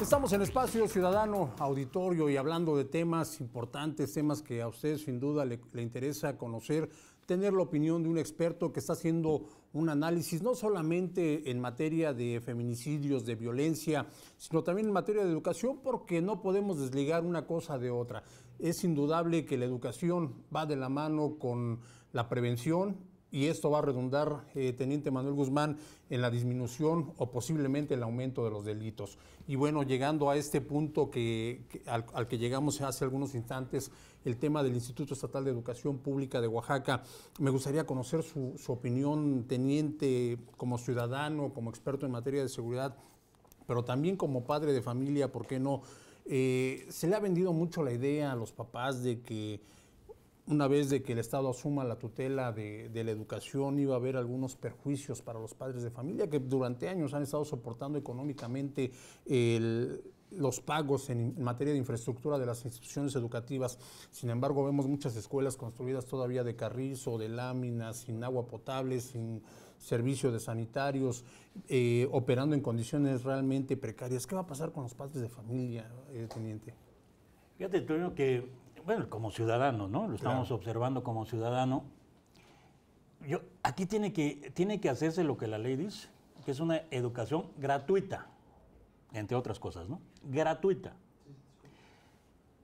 Estamos en Espacio Ciudadano Auditorio y hablando de temas importantes, temas que a usted sin duda le, interesa conocer, tener la opinión de un experto que está haciendo un análisis no solamente en materia de feminicidios, de violencia, sino también en materia de educación, porque no podemos desligar una cosa de otra. Es indudable que la educación va de la mano con la prevención, y esto va a redundar, eh, Teniente Manuel Guzmán, en la disminución o posiblemente el aumento de los delitos. Y bueno, llegando a este punto que, al, que llegamos hace algunos instantes, el tema del Instituto Estatal de Educación Pública de Oaxaca, me gustaría conocer su, opinión, Teniente, como ciudadano, como experto en materia de seguridad, pero también como padre de familia, ¿por qué no? Eh, se le ha vendido mucho la idea a los papás de que una vez de que el Estado asuma la tutela de, la educación, iba a haber algunos perjuicios para los padres de familia que durante años han estado soportando económicamente los pagos en, materia de infraestructura de las instituciones educativas. Sin embargo, vemos muchas escuelas construidas todavía de carrizo, de láminas, sin agua potable, sin servicio de sanitarios, eh, operando en condiciones realmente precarias. ¿Qué va a pasar con los padres de familia, eh, teniente? Fíjate, Antonio, que bueno, como ciudadano, ¿no? Lo estamos observando como ciudadano. Yo, aquí tiene que, tiene que hacerse lo que la ley dice, que es una educación gratuita, entre otras cosas, ¿no? Gratuita.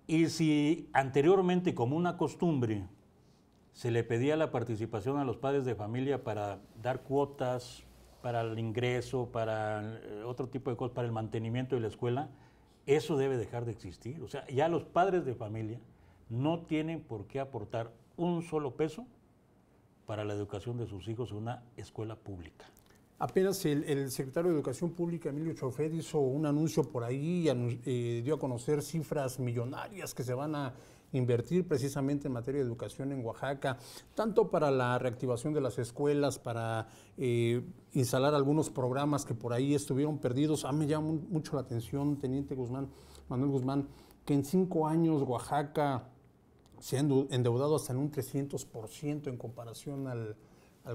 Y si anteriormente, como una costumbre, se le pedía la participación a los padres de familia para dar cuotas, para el ingreso, para eh, otro tipo de cosas, para el mantenimiento de la escuela, eso debe dejar de existir. O sea, ya los padres de familia no tienen por qué aportar un solo peso para la educación de sus hijos en una escuela pública. Apenas el, secretario de Educación Pública, Emilio Chofer, hizo un anuncio por ahí, y eh, dio a conocer cifras millonarias que se van a invertir precisamente en materia de educación en Oaxaca, tanto para la reactivación de las escuelas, para eh, instalar algunos programas que por ahí estuvieron perdidos. A ah, me llama mucho la atención, Teniente Guzmán, Manuel Guzmán, que en cinco años Oaxaca se ha endeudado hasta en un 300% en comparación al,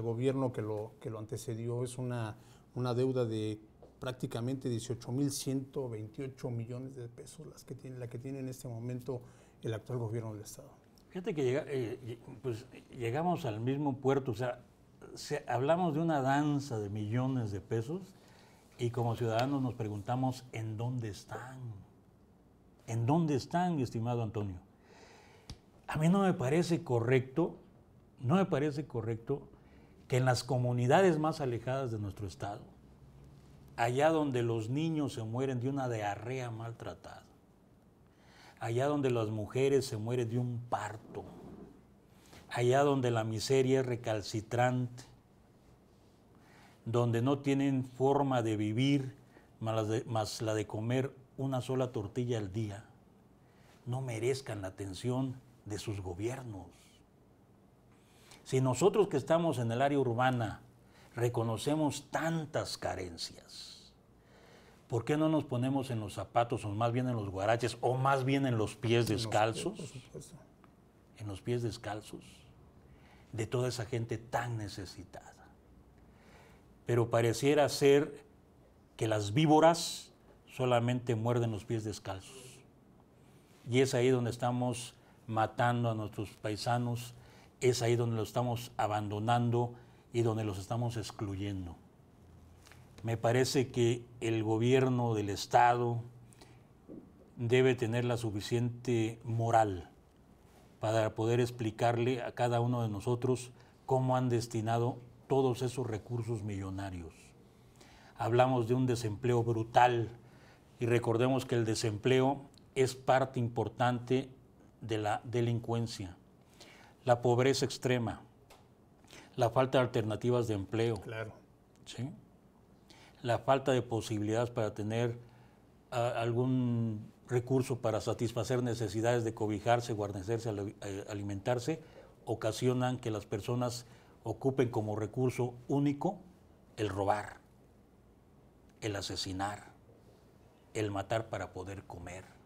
gobierno que lo, que lo antecedió. Es una, una deuda de prácticamente 18.128 millones de pesos las que tiene, la que tiene en este momento el actual gobierno del Estado. Fíjate que llega, eh, pues, llegamos al mismo puerto, o sea, hablamos de una danza de millones de pesos y como ciudadanos nos preguntamos en dónde están, en dónde están, estimado Antonio. A mí no me parece correcto, no me parece correcto que en las comunidades más alejadas de nuestro estado, allá donde los niños se mueren de una diarrea maltratada, allá donde las mujeres se mueren de un parto, allá donde la miseria es recalcitrante, donde no tienen forma de vivir más, la de comer una sola tortilla al día, no merezcan la atención de sus gobiernos. Si nosotros que estamos en el área urbana reconocemos tantas carencias, ¿por qué no nos ponemos en los zapatos o más bien en los guaraches o más bien en los pies descalzos? En los pies descalzos de toda esa gente tan necesitada. Pero pareciera ser que las víboras solamente muerden los pies descalzos. Y es ahí donde estamos matando a nuestros paisanos, es ahí donde los estamos abandonando y donde los estamos excluyendo. Me parece que el gobierno del Estado debe tener la suficiente moral para poder explicarle a cada uno de nosotros cómo han destinado todos esos recursos millonarios. Hablamos de un desempleo brutal y recordemos que el desempleo es parte importante de la delincuencia, la pobreza extrema, la falta de alternativas de empleo, la falta de posibilidades para tener ah, algún recurso para satisfacer necesidades de cobijarse, guarnecerse, eh, alimentarse, ocasionan que las personas ocupen como recurso único el robar, el asesinar, el matar para poder comer.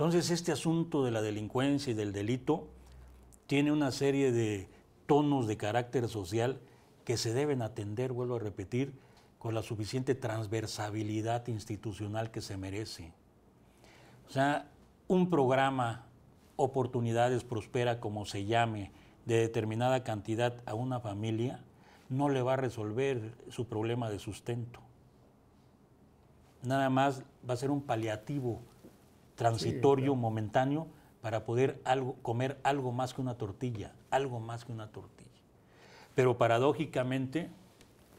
Entonces este asunto de la delincuencia y del delito tiene una serie de tonos de carácter social que se deben atender, vuelvo a repetir, con la suficiente transversabilidad institucional que se merece. O sea, un programa, oportunidades prospera, como se llame, de determinada cantidad a una familia, no le va a resolver su problema de sustento. Nada más va a ser un paliativo transitorio, momentáneo, para poder algo, comer algo más que una tortilla, algo más que una tortilla. Pero paradójicamente,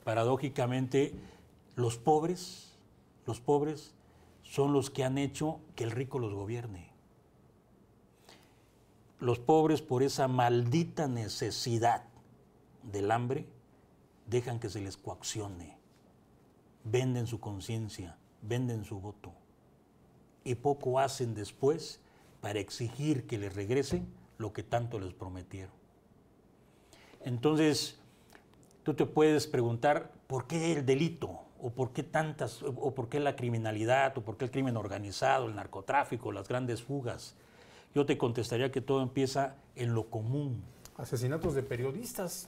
paradójicamente, los pobres, los pobres son los que han hecho que el rico los gobierne. Los pobres por esa maldita necesidad del hambre dejan que se les coaccione, venden su conciencia, venden su voto y poco hacen después para exigir que les regresen lo que tanto les prometieron. Entonces, tú te puedes preguntar, ¿por qué el delito? ¿O por qué tantas, o por qué la criminalidad, o por qué el crimen organizado, el narcotráfico, las grandes fugas? Yo te contestaría que todo empieza en lo común, asesinatos de periodistas.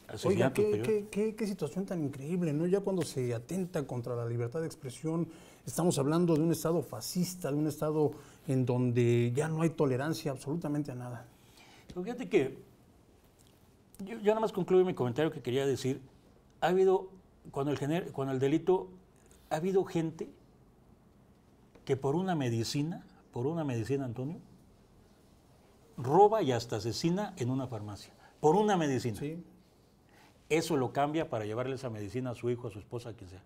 qué, qué, situación tan increíble, ¿no? Ya cuando se atenta contra la libertad de expresión, Estamos hablando de un Estado fascista, de un Estado en donde ya no hay tolerancia absolutamente a nada. fíjate que yo, nada más concluyo mi comentario que quería decir. Ha habido, cuando el, cuando el delito, ha habido gente que por una medicina, por una medicina, Antonio, roba y hasta asesina en una farmacia. Por una medicina. Sí. Eso lo cambia para llevarle esa medicina a su hijo, a su esposa, a quien sea.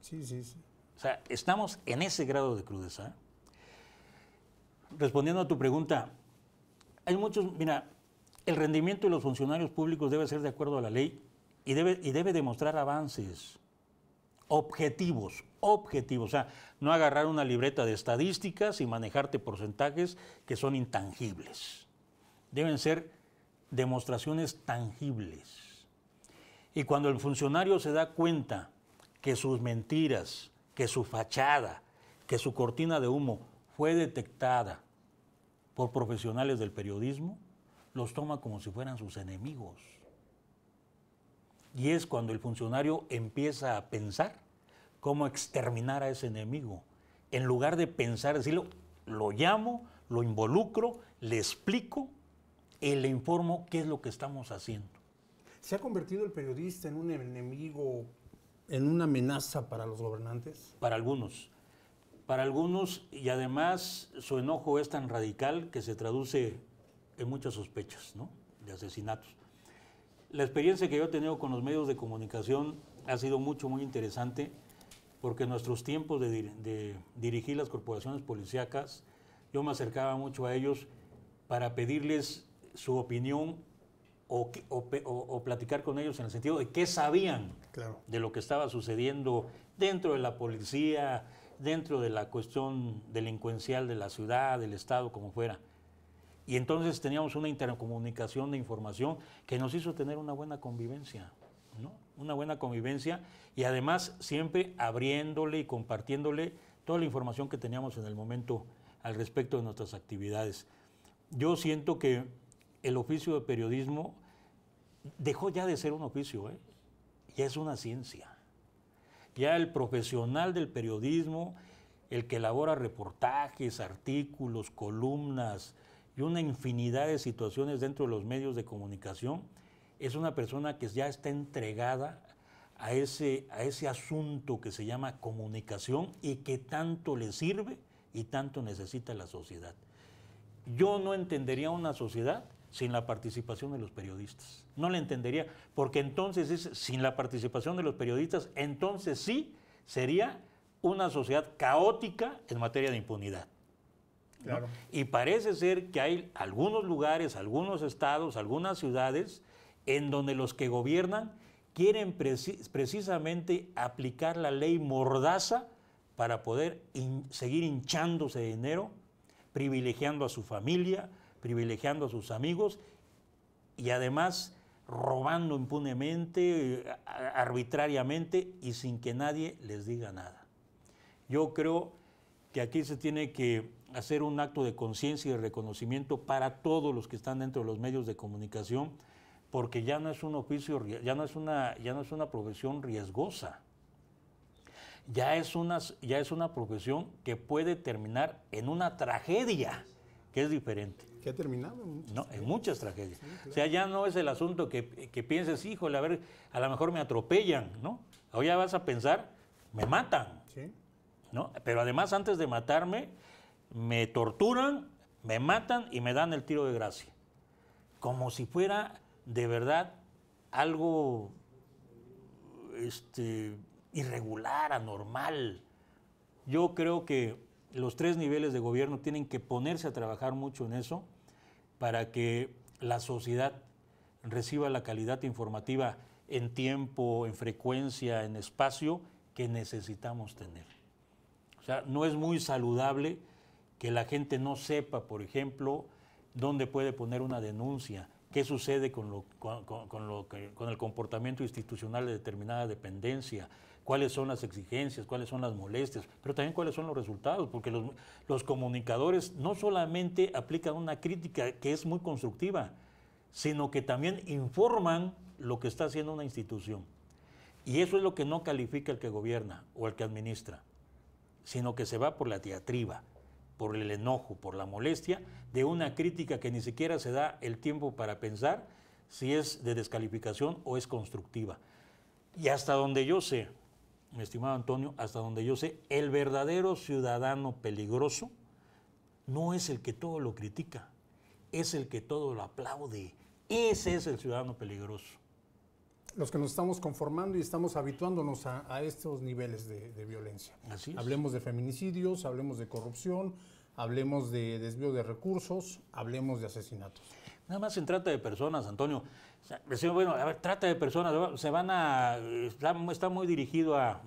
Sí, sí, sí. O sea, estamos en ese grado de crudeza. Respondiendo a tu pregunta, hay muchos, mira, el rendimiento de los funcionarios públicos debe ser de acuerdo a la ley y debe, y debe demostrar avances objetivos, objetivos, o sea, no agarrar una libreta de estadísticas y manejarte porcentajes que son intangibles. Deben ser demostraciones tangibles. Y cuando el funcionario se da cuenta que sus mentiras, que su fachada, que su cortina de humo fue detectada por profesionales del periodismo, los toma como si fueran sus enemigos. Y es cuando el funcionario empieza a pensar cómo exterminar a ese enemigo, en lugar de pensar, decirlo, lo llamo, lo involucro, le explico y le informo qué es lo que estamos haciendo. ¿Se ha convertido el periodista en un enemigo en una amenaza para los gobernantes? Para algunos. Para algunos, y además su enojo es tan radical que se traduce en muchas sospechas ¿no? de asesinatos. La experiencia que yo he tenido con los medios de comunicación ha sido mucho, muy interesante, porque en nuestros tiempos de, de dirigir las corporaciones policíacas, yo me acercaba mucho a ellos para pedirles su opinión o, platicar con ellos en el sentido de qué sabían de lo que estaba sucediendo dentro de la policía, dentro de la cuestión delincuencial de la ciudad, del Estado, como fuera. Y entonces teníamos una intercomunicación de información que nos hizo tener una buena convivencia, ¿no? Una buena convivencia y además siempre abriéndole y compartiéndole toda la información que teníamos en el momento al respecto de nuestras actividades. Yo siento que el oficio de periodismo dejó ya de ser un oficio, ¿eh? ya es una ciencia. Ya el profesional del periodismo, el que elabora reportajes, artículos, columnas y una infinidad de situaciones dentro de los medios de comunicación, es una persona que ya está entregada a ese, a ese asunto que se llama comunicación y que tanto le sirve y tanto necesita la sociedad. Yo no entendería una sociedad sin la participación de los periodistas. No le entendería, porque entonces es sin la participación de los periodistas, entonces sí sería una sociedad caótica en materia de impunidad. Y parece ser que hay algunos lugares, algunos estados, algunas ciudades en donde los que gobiernan quieren precisamente aplicar la ley mordaza para poder seguir hinchándose de dinero, privilegiando a su familia, privilegiando a sus amigos y además robando impunemente, eh, arbitrariamente y sin que nadie les diga nada. Yo creo que aquí se tiene que hacer un acto de conciencia y de reconocimiento para todos los que están dentro de los medios de comunicación, porque ya no es un oficio, ya no es una, ya no es una profesión riesgosa. Ya es, una, ya es una profesión que puede terminar en una tragedia que es diferente. Que ha terminado en muchas, no, En muchas tragedias. O sea, ya no es el asunto que, pienses, híjole, a ver, a lo mejor me atropellan, ¿no? Ahora ya vas a pensar, me matan, sí. ¿no? Pero además antes de matarme, me torturan, me matan y me dan el tiro de gracia. Como si fuera de verdad algo este, irregular, anormal. Yo creo que los tres niveles de gobierno tienen que ponerse a trabajar mucho en eso para que la sociedad reciba la calidad informativa en tiempo, en frecuencia, en espacio que necesitamos tener. O sea, no es muy saludable que la gente no sepa, por ejemplo, dónde puede poner una denuncia, qué sucede con, con, lo con, el comportamiento institucional de determinada dependencia, cuáles son las exigencias, cuáles son las molestias, pero también cuáles son los resultados, porque los, comunicadores no solamente aplican una crítica que es muy constructiva, sino que también informan lo que está haciendo una institución. Y eso es lo que no califica el que gobierna o el que administra, sino que se va por la teatriba por el enojo, por la molestia, de una crítica que ni siquiera se da el tiempo para pensar si es de descalificación o es constructiva. Y hasta donde yo sé, mi estimado Antonio, hasta donde yo sé, el verdadero ciudadano peligroso no es el que todo lo critica, es el que todo lo aplaude. Ese es el ciudadano peligroso los que nos estamos conformando y estamos habituándonos a, estos niveles de, violencia. Así Hablemos de feminicidios, hablemos de corrupción, hablemos de desvío de recursos, hablemos de asesinatos. Nada más en trata de personas, Antonio. bueno, trata de personas, se van Está, muy dirigido a,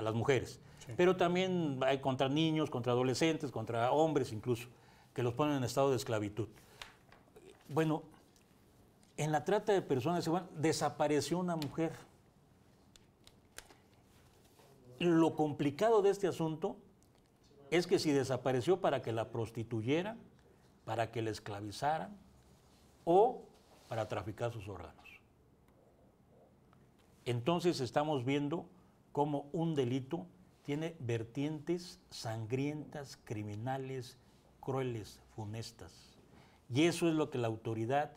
las mujeres. Pero también hay contra niños, contra adolescentes, contra hombres incluso, que los ponen en estado de esclavitud. Bueno, en la trata de personas, desapareció una mujer. Lo complicado de este asunto es que si desapareció para que la prostituyeran, para que la esclavizaran o para traficar sus órganos. Entonces estamos viendo cómo un delito tiene vertientes sangrientas, criminales, crueles, funestas. Y eso es lo que la autoridad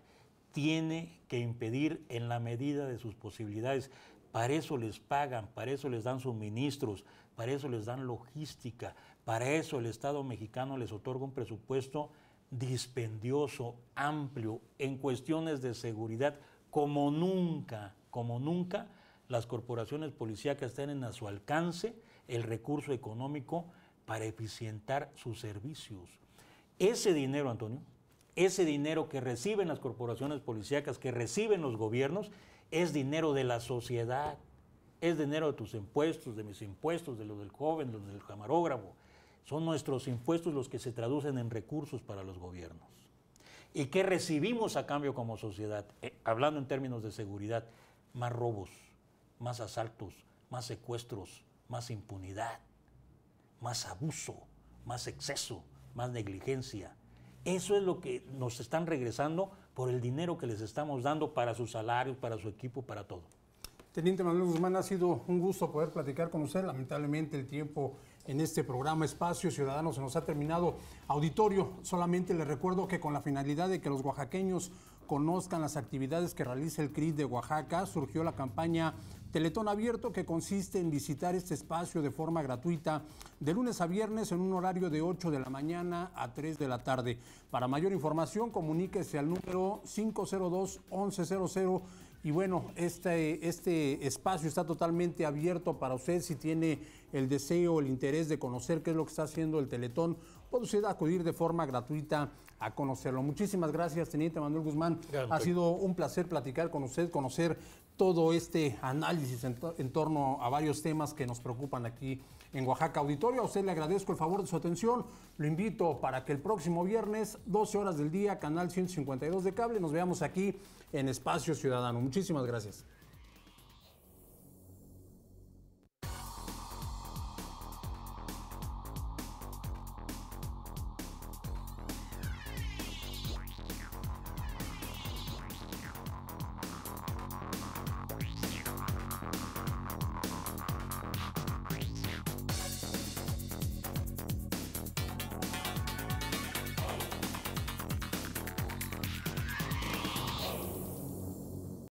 tiene que impedir en la medida de sus posibilidades. Para eso les pagan, para eso les dan suministros, para eso les dan logística, para eso el Estado mexicano les otorga un presupuesto dispendioso, amplio, en cuestiones de seguridad, como nunca, como nunca las corporaciones policíacas tienen a su alcance el recurso económico para eficientar sus servicios. Ese dinero, Antonio, ese dinero que reciben las corporaciones policíacas, que reciben los gobiernos, es dinero de la sociedad, es dinero de tus impuestos, de mis impuestos, de los del joven, de los del camarógrafo. Son nuestros impuestos los que se traducen en recursos para los gobiernos. ¿Y qué recibimos a cambio como sociedad? Eh, hablando en términos de seguridad, más robos, más asaltos, más secuestros, más impunidad, más abuso, más exceso, más negligencia, eso es lo que nos están regresando por el dinero que les estamos dando para su salario, para su equipo, para todo. Teniente Manuel Guzmán, ha sido un gusto poder platicar con usted. Lamentablemente el tiempo en este programa Espacio Ciudadano se nos ha terminado. Auditorio, solamente le recuerdo que con la finalidad de que los oaxaqueños conozcan las actividades que realiza el CRID de Oaxaca, surgió la campaña Teletón Abierto, que consiste en visitar este espacio de forma gratuita de lunes a viernes en un horario de 8 de la mañana a 3 de la tarde. Para mayor información, comuníquese al número 502-1100. Y bueno, este, este espacio está totalmente abierto para usted si tiene el deseo, o el interés de conocer qué es lo que está haciendo el Teletón, puede usted acudir de forma gratuita a conocerlo. Muchísimas gracias, Teniente Manuel Guzmán. Ha sido un placer platicar con usted, conocer todo este análisis en, torno a varios temas que nos preocupan aquí en Oaxaca Auditorio. A usted le agradezco el favor de su atención. Lo invito para que el próximo viernes, 12 horas del día, canal 152 de cable, nos veamos aquí en Espacio Ciudadano. Muchísimas gracias.